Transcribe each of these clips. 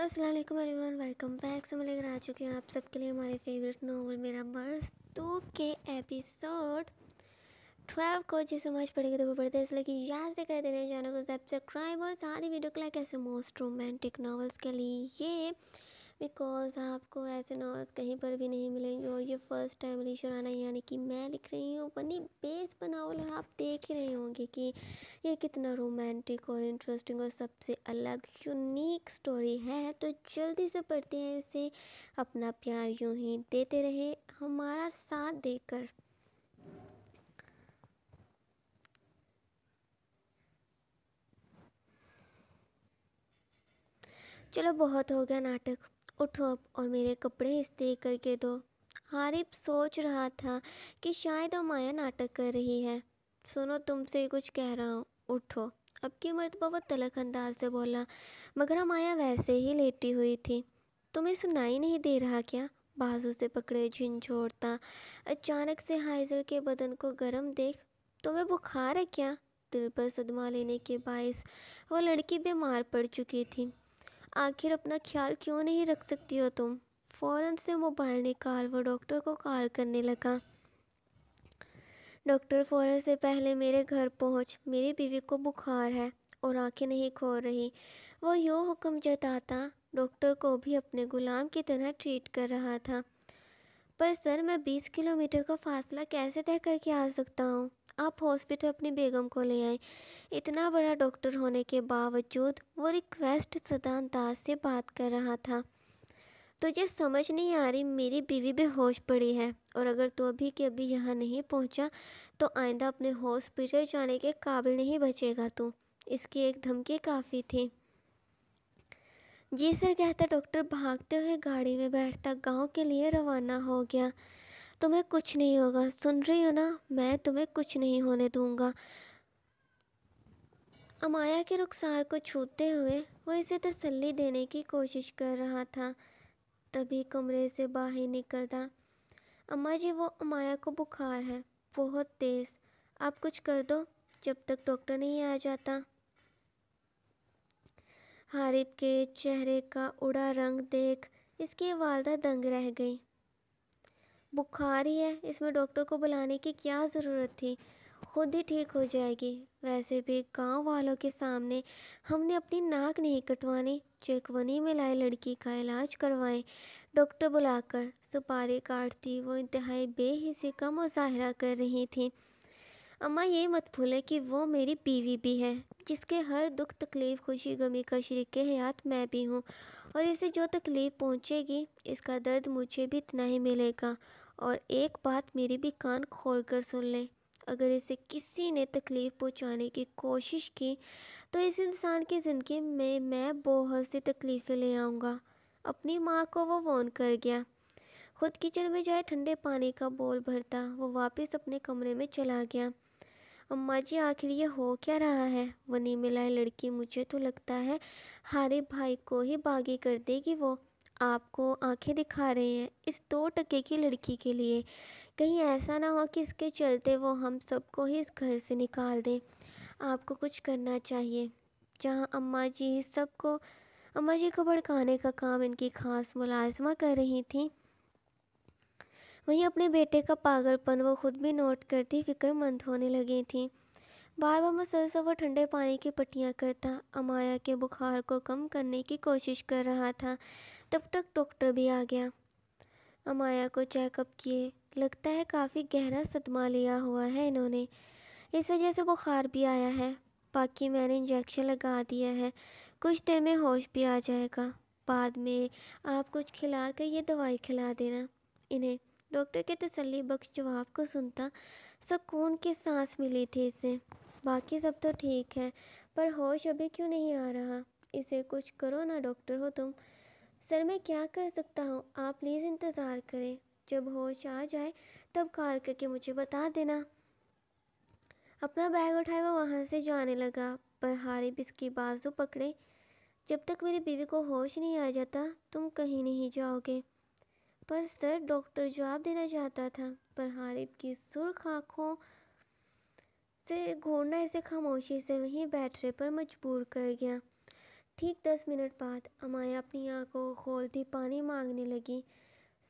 असलम वालेकुम everyone welcome back से मैं लेकर आ चुके हैं आप सबके लिए हमारे फेवरेट नावल मेरा मर्स टू के एपिसोड ट्वेल्व को जैसे समाज पढ़ेगी तो वो पढ़ते इसलिए कि याद से कर रहे चैनल को सब्सक्राइब और साथ ही वीडियो को लाइक ऐसे मोस्ट रोमांटिक नावल्स के लिए ये बिकॉज़ आपको ऐसे नॉवल्स कहीं पर भी नहीं मिलेंगे और ये फ़र्स्ट टाइम अली यानी कि मैं लिख रही हूँ वनी बेस बनावल और आप देख ही रहे होंगे कि ये कितना रोमांटिक और इंटरेस्टिंग और सबसे अलग यूनिक स्टोरी है तो जल्दी से पढ़ते हैं इसे अपना प्यार यूँ ही देते रहे हमारा साथ देकर चलो बहुत हो गया नाटक उठो और मेरे कपड़े इस्त्री करके दो हारिब सोच रहा था कि शायद वो माया नाटक कर रही है सुनो तुमसे कुछ कह रहा हूँ उठो अब की मरतबा वो तलक अंदाज से बोला मगर हाँ, माया वैसे ही लेटी हुई थी तुम्हें सुनाई नहीं दे रहा क्या बाजू से पकड़े झिझोड़ता अचानक से हाइजर के बदन को गर्म देख तुम्हें बुखार है क्या दिल पर सदमा लेने के बायस वो लड़की बीमार पड़ चुकी थी आखिर अपना ख्याल क्यों नहीं रख सकती हो तुम फ़ौरन से मोबाइल निकाल वो डॉक्टर को कॉल करने लगा डॉक्टर फ़ौरन से पहले मेरे घर पहुंच मेरी बीवी को बुखार है और आंखें नहीं खो रही वो यूँ हुक्म जताता डॉक्टर को भी अपने गुलाम की तरह ट्रीट कर रहा था पर सर मैं बीस किलोमीटर का फासला कैसे तय करके आ सकता हूँ आप हॉस्पिटल अपनी बेगम को ले आए इतना बड़ा डॉक्टर होने के बावजूद वो रिक्वेस्ट सदान दास से बात कर रहा था तुझे समझ नहीं आ रही मेरी बीवी बेहोश पड़ी है और अगर तू अभी के अभी यहाँ नहीं पहुँचा तो आइंदा अपने हॉस्पिटल जाने के काबिल नहीं बचेगा तू इसकी एक धमकी काफ़ी थी जी सर कहता डॉक्टर भागते हुए गाड़ी में बैठता गांव के लिए रवाना हो गया तुम्हें कुछ नहीं होगा सुन रही हो ना मैं तुम्हें कुछ नहीं होने दूंगा अमाया के रुखसार को छूते हुए वो इसे तसल्ली देने की कोशिश कर रहा था तभी कमरे से बाहर निकलता अम्मा जी वो अमाया को बुखार है बहुत तेज़ आप कुछ कर दो जब तक डॉक्टर नहीं आ जाता हारिब के चेहरे का उड़ा रंग देख इसकी वालदा दंग रह गई बुखार ही है इसमें डॉक्टर को बुलाने की क्या ज़रूरत थी खुद ही ठीक हो जाएगी वैसे भी गांव वालों के सामने हमने अपनी नाक नहीं कटवानी चेकवनी में लाए लड़की का इलाज करवाएं डॉक्टर बुलाकर सुपारी काटती वो इंतहाई बेहिसी का मुजाहरा कर रही थी अम्मा ये मत भूले कि वो मेरी बीवी भी है जिसके हर दुख तकलीफ़ खुशी गमी का शरीक हयात मैं भी हूँ और इसे जो तकलीफ़ पहुँचेगी इसका दर्द मुझे भी इतना ही मिलेगा और एक बात मेरी भी कान खोल कर सुन लें अगर इसे किसी ने तकलीफ़ पहुँचाने की कोशिश की तो इस इंसान की ज़िंदगी में मैं बहुत सी तकलीफ़ें ले आऊँगा अपनी माँ को वो फ़ोन कर गया खुद किचन में जाए ठंडे पानी का बोल भरता वो वापस अपने कमरे में चला गया अम्मा जी आखिर ये हो क्या रहा है वनी मिलाए लड़की मुझे तो लगता है हारे भाई को ही बागी कर देगी वो आपको आंखें दिखा रहे हैं इस दो टके की लड़की के लिए कहीं ऐसा ना हो कि इसके चलते वो हम सबको ही इस घर से निकाल दें आपको कुछ करना चाहिए जहाँ अम्मा जी सबको अम्मा जी को भड़काने का काम इनकी खास मुलाजमा कर रही थी वहीं अपने बेटे का पागलपन वो खुद भी नोट करती फिक्रमंद होने लगी थी बार बार मुसलसल वो ठंडे पानी की पट्टियाँ करता अमाया के बुखार को कम करने की कोशिश कर रहा था तब तक डॉक्टर भी आ गया अमाया को चेकअप किए लगता है काफ़ी गहरा सदमा लिया हुआ है इन्होंने इस वजह से बुखार भी आया है बाकी मैंने इंजेक्शन लगा दिया है कुछ देर में होश भी आ जाएगा बाद में आप कुछ खिला कर ये दवाई खिला देना इन्हें डॉक्टर के तसली बख्श जवाब को सुनता सुकून की सांस मिली थी इसे बाकी सब तो ठीक है पर होश अभी क्यों नहीं आ रहा इसे कुछ करो ना डॉक्टर हो तुम सर मैं क्या कर सकता हूँ आप प्लीज़ इंतज़ार करें जब होश आ जाए तब कॉल करके मुझे बता देना अपना बैग उठाए वह वहाँ से जाने लगा पर हारिब इसकी बाजू पकड़े जब तक मेरी बीवी को होश नहीं आ जाता तुम कहीं नहीं जाओगे पर सर डॉक्टर जवाब देना चाहता था पर हारिब की सुर्ख आँखों से घोड़ना इसे खामोशी से वहीं बैठने पर मजबूर कर गया ठीक दस मिनट बाद अमाया अपनी आँखों को खोलती पानी मांगने लगी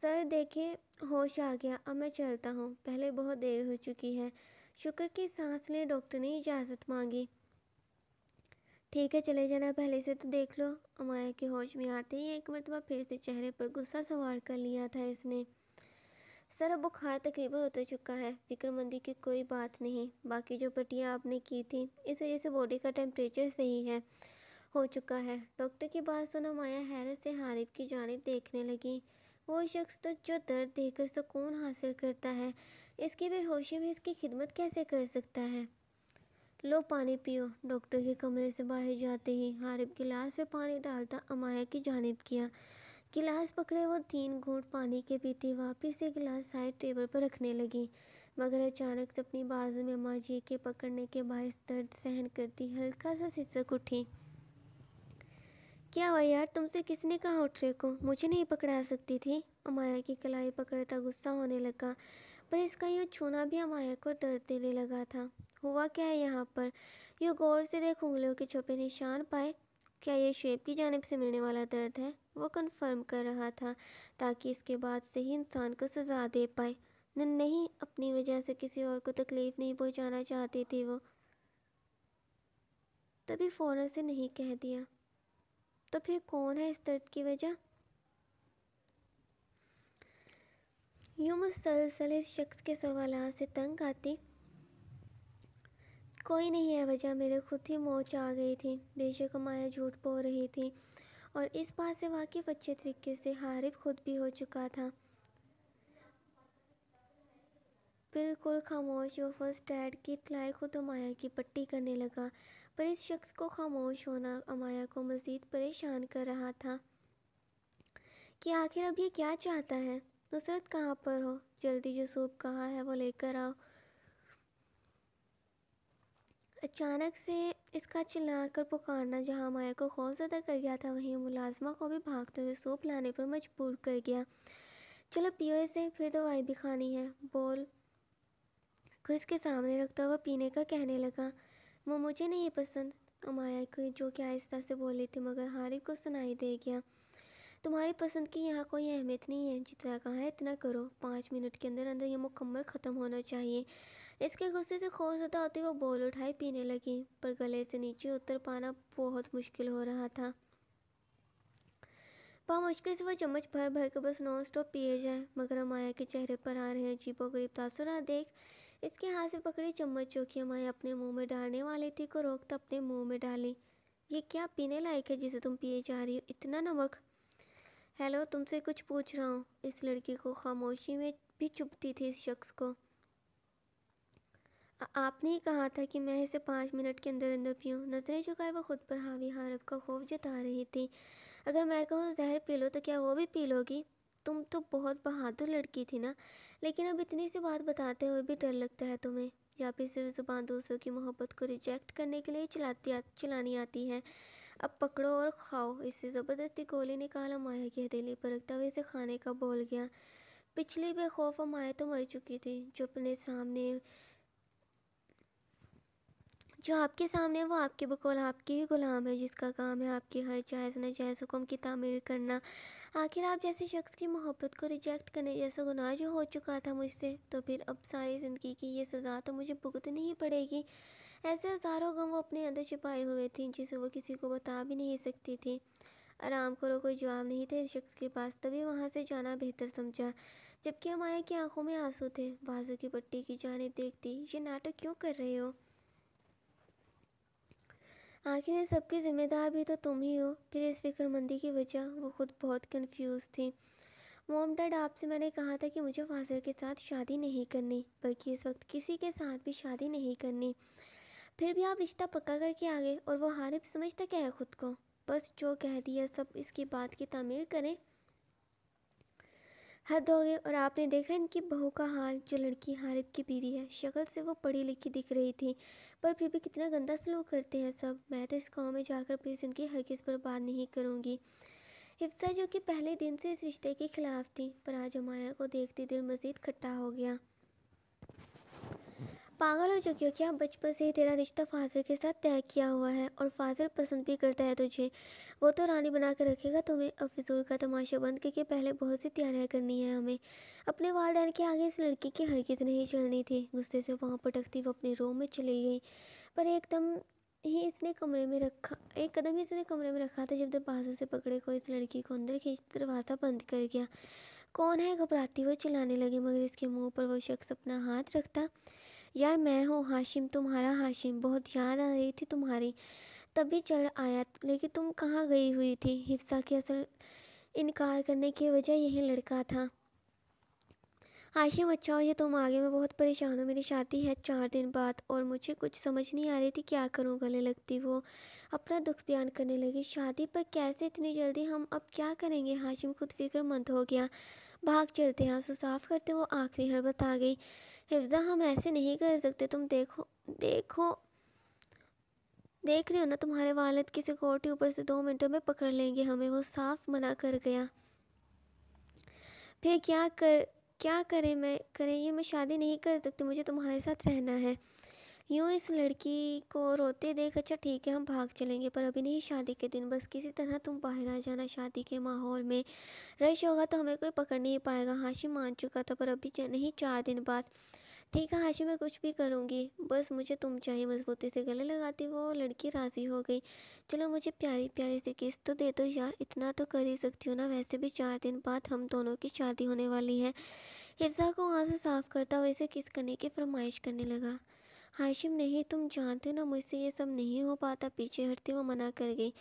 सर देखे होश आ गया अब मैं चलता हूँ पहले बहुत देर हो चुकी है शुक्र की सांस ले डॉक्टर ने इजाज़त मांगी ठीक है चले जाना पहले से तो देख लो अमाया के होश में आते ही एक मरतबा फिर से चेहरे पर गुस्सा सवार कर लिया था इसने सर अब बुखार तकरीबन उतर चुका है फिक्रमंदी की कोई बात नहीं बाकी जो पट्टियाँ आपने की थी इस वजह से बॉडी का टेम्परेचर सही है हो चुका है डॉक्टर की बात सुना माया हैरत से हारिब की जानब देखने लगी वो शख्स तो जो दर्द देकर सुकून हासिल करता है इसकी बेहोशी में इसकी खिदमत कैसे कर सकता है लो पानी पियो डॉक्टर के कमरे से बाहर जाते ही हारिब गिलास में पानी डालता अमाया की जानब किया गिलास पकड़े वो तीन घूट पानी के पीते वापस से गिलास साइड टेबल पर रखने लगी मगर अचानक से अपनी बाजू में अम्मा जी के पकड़ने के बायस दर्द सहन करती हल्का सा सिसक उठी क्या हुआ यार तुमसे किसने कहा उठ रहे को मुझे नहीं पकड़ा सकती थी अमाया की कलाई पकड़ता गुस्सा होने लगा पर इसका यूँ छूना भी अमाया को दर्द देने लगा था हुआ क्या है यहाँ पर यो गौर से देख उंगलियों के छुपे निशान पाए क्या ये शेब की जानब से मिलने वाला दर्द है वो कन्फर्म कर रहा था ताकि इसके बाद से ही इंसान को सजा दे पाए न नहीं अपनी वजह से किसी और को तकलीफ़ नहीं पहुँचाना चाहती थी वो तभी फ़ौरन से नहीं कह दिया तो फिर कौन है इस दर्द की वजह यूँ मुसलसल इस शख्स के सवाल से तंग आती कोई नहीं है वजह मेरे खुद ही मोच आ गई थी बेशक माया झूठ बो रही थी और इस बात से वाकिफ अच्छे तरीके से हारिफ खुद भी हो चुका था बिल्कुल खामोश वो फर्स्ट एड की ट्लाई खुद अमाया की पट्टी करने लगा पर इस शख्स को खामोश होना अमाया को मज़ीद परेशान कर रहा था कि आखिर अब ये क्या चाहता है नुसरत कहाँ पर हो जल्दी जो सूप कहा है वो लेकर आओ अचानक से इसका चिल्लाकर पुकारना जहां माया को खौफ ज़्यादा कर गया था वहीं मुलाजमा को भी भागते हुए सूप लाने पर मजबूर कर गया चलो पियो इसे फिर दवाई भी खानी है बोल को इसके सामने रखता हुआ पीने का कहने लगा वो मुझे नहीं पसंद तो माया को जो कि आहिस्ता से बोली थी मगर हारिफ को सुनाई दे गया तुम्हारी पसंद की यहाँ कोई अहमियत नहीं है जितना कहा है इतना करो पाँच मिनट के अंदर अंदर ये मुकम्मल ख़त्म होना चाहिए इसके गुस्से से खौफ ज़्यादा होते वो बोल उठाई पीने लगी पर गले से नीचे उतर पाना बहुत मुश्किल हो रहा था मुश्किल से वह चम्मच भर भर के बस नॉन स्टॉप पिए जाए मगर माया के चेहरे पर आ रहे अजीबों गरीब तासरा देख इसके हाथ से पकड़ी चम्मच जो कि माया अपने मुंह में डालने वाली थी को रोक तो अपने मुंह में डाली ये क्या पीने लायक है जिसे तुम पिए जा रही हो इतना नमक हेलो तुमसे कुछ पूछ रहा हूँ इस लड़की को खामोशी में भी चुभती थी इस शख्स को आपने ही कहा था कि मैं इसे पाँच मिनट के अंदर अंदर पीऊँ नजरें झुकाए वो खुद पर हावी हारब का खौफ जता रही थी अगर मैं कहूँ जहर पी लो तो क्या वो भी पी लोगी तुम तो बहुत बहादुर लड़की थी ना लेकिन अब इतनी सी बात बताते हुए भी डर लगता है तुम्हें या फिर सिर्फ जुबान दूसरों की मोहब्बत को रिजेक्ट करने के लिए चलाती आ, चलानी आती है अब पकड़ो और खाओ इसे ज़बरदस्ती गोली ने माया माहिर की हथेली पर रखता हुए इसे खाने का बोल गया पिछली और माया तो मर चुकी थी जो अपने सामने जो आपके सामने वो आपके बकौल आपके ही गुलाम है जिसका काम है आपकी हर जायज़ जायज़ हुक्म की तामीर करना आखिर आप जैसे शख्स की मोहब्बत को रिजेक्ट करने जैसा गुनाह जो हो चुका था मुझसे तो फिर अब सारी ज़िंदगी की ये सज़ा तो मुझे भुगतनी ही पड़ेगी ऐसे हज़ारों गम वो अपने अंदर छिपाए हुए थी जिसे वो किसी को बता भी नहीं सकती थी आराम करो कोई जवाब नहीं था इस शख्स के पास तभी वहाँ से जाना बेहतर समझा जबकि हम की आंखों में आंसू थे बाजू की पट्टी की जानब देखती ये नाटक क्यों कर रहे हो आखिर इस सबके ज़िम्मेदार भी तो तुम ही हो फिर इस फिक्रमंदी की वजह वो खुद बहुत कंफ्यूज थी मोम डैड आपसे मैंने कहा था कि मुझे फाजिल के साथ शादी नहीं करनी बल्कि इस वक्त किसी के साथ भी शादी नहीं करनी फिर भी आप रिश्ता पक्का करके आ गए और वो हारिब समझता क्या है ख़ुद को बस जो कह दिया सब इसकी बात की तमीर करें हद हो गए और आपने देखा इनकी बहू का हाल जो लड़की हारिब की बीवी है शक्ल से वो पढ़ी लिखी दिख रही थी पर फिर भी कितना गंदा सलूक करते हैं सब मैं तो इस गाँव में जाकर अपनी ज़िंदगी पर बात नहीं करूँगी हिफ्सा जो कि पहले दिन से इस रिश्ते के खिलाफ थी पर आज हमाया को देखते दिल मज़ीद खट्टा हो गया पागल हो चुकी हो क्या बचपन से ही तेरा रिश्ता फाजिल के साथ तय किया हुआ है और फाजिल पसंद भी करता है तुझे वो तो रानी बना कर रखेगा तुम्हें अब फिजूल का तमाशा बंद करके पहले बहुत सी तैयारियाँ करनी है हमें अपने वालदेन के आगे इस लड़की की हरगिज़ नहीं चलनी थी गुस्से से वहाँ पटकती वो अपने रूम में चली गई पर एकदम ही इसने कमरे में रखा एक कदम ही इसने कमरे में रखा था जब दरवाज़ों से पकड़े को इस लड़की को अंदर खींच दरवाज़ा बंद कर गया कौन है घबराती वो चिल्लाने लगी मगर इसके मुंह पर वो शख्स अपना हाथ रखता यार मैं हूँ हाशिम तुम्हारा हाशिम बहुत याद आ रही थी तुम्हारी तभी चल आया लेकिन तुम कहाँ गई हुई थी हिफ्सा के असल इनकार करने की वजह यही लड़का था हाशिम अच्छा हो ये तुम आगे मैं बहुत परेशान हूँ मेरी शादी है चार दिन बाद और मुझे कुछ समझ नहीं आ रही थी क्या करूँ गले लगती वो अपना दुख बयान करने लगी शादी पर कैसे इतनी जल्दी हम अब क्या करेंगे हाशिम खुद फिक्रमंद हो गया भाग चलते हैं आंसू साफ करते वो आखिरी हड़बत आ गई हिफ्ज़ा हम ऐसे नहीं कर सकते तुम देखो देखो देख रहे हो ना तुम्हारे वालद की सिक्योरिटी ऊपर से दो मिनटों में पकड़ लेंगे हमें वो साफ मना कर गया फिर क्या कर क्या करें मैं करें ये मैं शादी नहीं कर सकती मुझे तुम्हारे साथ रहना है यूँ इस लड़की को रोते देख अच्छा ठीक है हम भाग चलेंगे पर अभी नहीं शादी के दिन बस किसी तरह तुम बाहर आ जाना शादी के माहौल में रश होगा तो हमें कोई पकड़ नहीं पाएगा हाशिम मान चुका था पर अभी नहीं चार दिन बाद ठीक है हाशी मैं कुछ भी करूँगी बस मुझे तुम चाहिए मजबूती से गले लगाती वो लड़की राज़ी हो गई चलो मुझे प्यारी प्यारी सी किस्त तो दे दो यार इतना तो कर ही सकती हूँ ना वैसे भी चार दिन बाद हम दोनों की शादी होने वाली है हिफ्जा को वहाँ से साफ़ करता वैसे किस करने की फरमाइश करने लगा हाशिम नहीं तुम जानते ना मुझसे ये सब नहीं हो पाता पीछे हटते वो मना कर गई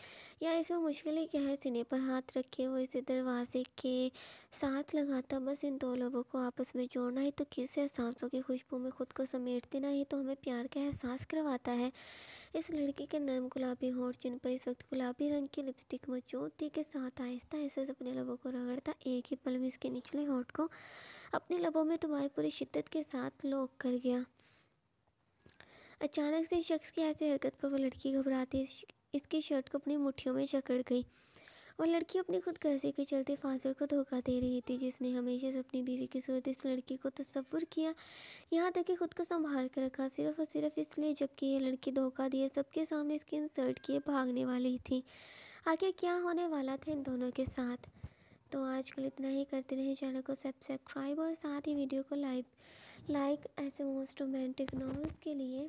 या इसमें मुश्किल ही क्या है सीने पर हाथ रखे वो इसे दरवाजे के साथ लगाता बस इन दो लोगों को आपस में जोड़ना ही तो किस एहसासों की खुशबू में खुद को समेट देना ही तो हमें प्यार का एहसास करवाता है इस लड़के के नरम गुलाबी होठ जिन पर इस वक्त गुलाबी रंग की लिपस्टिक मौजूद थी के साथ आहिस्ता आहिस्ता अपने लबों को रगड़ता एक ही पल में इसके निचले होठ को अपने लबों में तुम्हारी पूरी शिद्दत के साथ लोक कर गया अचानक से शख्स की ऐसी हरकत पर वो लड़की घबराती इसकी शर्ट को अपनी मुठ्ठियों में जकड़ गई वह लड़की अपनी खुद खुदगर्जी के चलते फाजिल को धोखा दे रही थी जिसने हमेशा से अपनी बीवी की सूरत इस लड़की को तस्वुर किया यहाँ तक कि खुद को संभाल कर रखा सिर्फ और सिर्फ इसलिए जबकि ये लड़की धोखा दिए सबके सामने इसकी इंसर्ट किए भागने वाली थी आखिर क्या होने वाला था इन दोनों के साथ तो आजकल इतना ही करते रहे चैनल को सब्सक्राइब और साथ ही वीडियो को लाइक लाइक ऐसे मोस्ट रोमांटिक नॉवल्स के लिए